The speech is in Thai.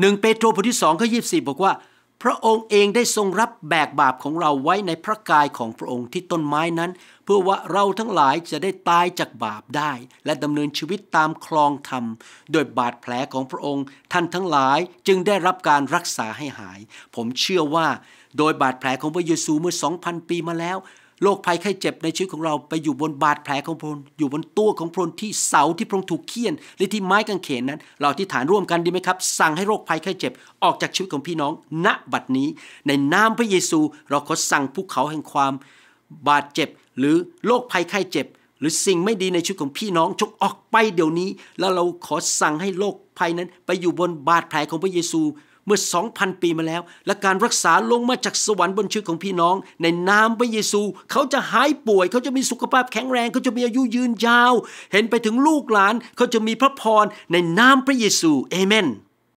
หนึ่งเปโตรบทที่สองข้อยีบอกว่า พระองค์เองได้ทรงรับแบกบาปของเราไว้ในพระกายของพระองค์ที่ต้นไม้นั้น เพื่อว่าเราทั้งหลายจะได้ตายจากบาปได้ และดำเนินชีวิตตามคลองธรรมโดยบาดแผลของพระองค์ท่านทั้งหลายจึงได้รับการรักษาให้หาย ผมเชื่อว่า โดยบาดแผลของพระเยซูเมื่อ2,000 ปีมาแล้วโรคภัยไข้เจ็บ ในชีวิตของเราไปอยู่บนบาดแผลของพระองค์อยู่บนตัวของพระองค์ที่เสาที่พระองค์ถูกเคี่ยนหรือที่ไม้กางเขนนั้น เราที่ฐานร่วมกันดีไหมครับ สั่งให้โรคภัยไข้เจ็บออกจากชีวิตของพี่น้องณบัดนี้ ในนามพระเยซูเราขอสั่งภูเขาแห่งความบาดเจ็บหรือโรคภัยไข้เจ็บ หรือสิ่งไม่ดีในชีวิตของพี่น้องจงออกไปเดี๋ยวนี้ แล้วเราขอสั่งให้โรคภัยนั้นไปอยู่บนบาดแผลของพระเยซูเมื่อ 2,000 ปีมาแล้ว และการรักษาลงมาจากสวรรค์บนชื่อของพี่น้อง ในนามพระเยซู เขาจะหายป่วยเขาจะมีสุขภาพแข็งแรงเขาจะมีอายุยืนยาว เห็นไปถึงลูกหลานเขาจะมีพระพรในนามพระเยซู เอเมน